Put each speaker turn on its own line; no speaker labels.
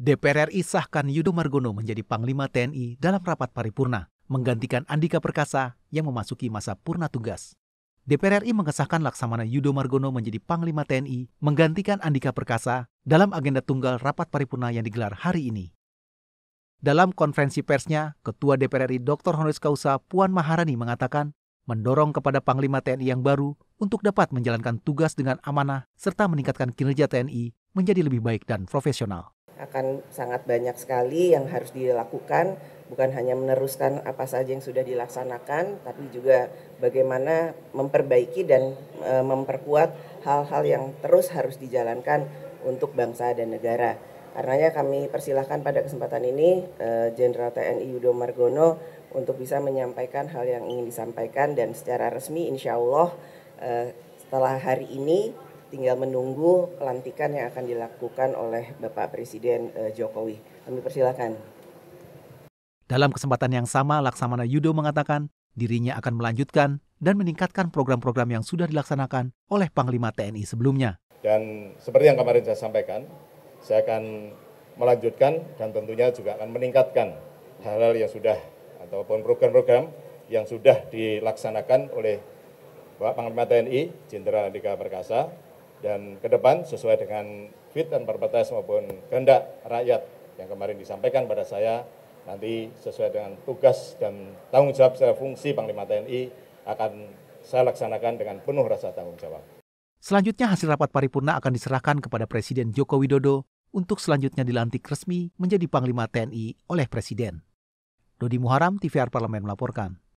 DPR RI sahkan Yudo Margono menjadi Panglima TNI dalam rapat paripurna, menggantikan Andika Perkasa yang memasuki masa purna tugas. DPR RI mengesahkan Laksamana Yudo Margono menjadi Panglima TNI, menggantikan Andika Perkasa dalam agenda tunggal rapat paripurna yang digelar hari ini. Dalam konferensi persnya, Ketua DPR RI Dr. Honoris Kausa Puan Maharani mengatakan mendorong kepada Panglima TNI yang baru untuk dapat menjalankan tugas dengan amanah serta meningkatkan kinerja TNI menjadi lebih baik dan profesional
akan sangat banyak sekali yang harus dilakukan bukan hanya meneruskan apa saja yang sudah dilaksanakan tapi juga bagaimana memperbaiki dan e, memperkuat hal-hal yang terus harus dijalankan untuk bangsa dan negara. Karenanya kami persilahkan pada kesempatan ini e, Jenderal e, TNI Yudo Margono untuk bisa menyampaikan hal yang ingin disampaikan dan secara resmi insya Allah e, setelah hari ini tinggal menunggu pelantikan yang akan dilakukan oleh Bapak Presiden eh, Jokowi. Kami persilakan.
Dalam kesempatan yang sama, Laksamana Yudo mengatakan dirinya akan melanjutkan dan meningkatkan program-program yang sudah dilaksanakan oleh Panglima TNI sebelumnya.
Dan seperti yang kemarin saya sampaikan, saya akan melanjutkan dan tentunya juga akan meningkatkan hal-hal yang sudah ataupun program-program yang sudah dilaksanakan oleh Bapak Panglima TNI Jenderal Andika Perkasa dan ke depan sesuai dengan fit dan perpetas maupun kehendak rakyat yang kemarin disampaikan pada saya nanti sesuai dengan tugas dan tanggung jawab saya fungsi Panglima TNI akan saya laksanakan dengan penuh rasa tanggung jawab.
Selanjutnya hasil rapat paripurna akan diserahkan kepada Presiden Joko Widodo untuk selanjutnya dilantik resmi menjadi Panglima TNI oleh Presiden. Dodi Muharam, TVR Parlemen melaporkan.